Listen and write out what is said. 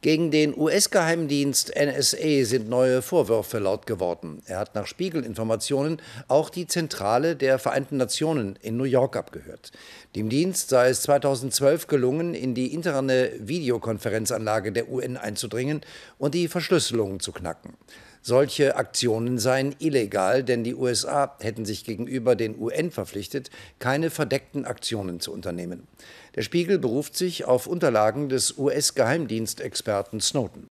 Gegen den US-Geheimdienst NSA sind neue Vorwürfe laut geworden. Er hat nach Spiegelinformationen auch die Zentrale der Vereinten Nationen in New York abgehört. Dem Dienst sei es 2012 gelungen, in die interne Videokonferenzanlage der UN einzudringen und die Verschlüsselung zu knacken. Solche Aktionen seien illegal, denn die USA hätten sich gegenüber den UN verpflichtet, keine verdeckten Aktionen zu unternehmen. Der Spiegel beruft sich auf Unterlagen des US-Geheimdienstexperten Snowden.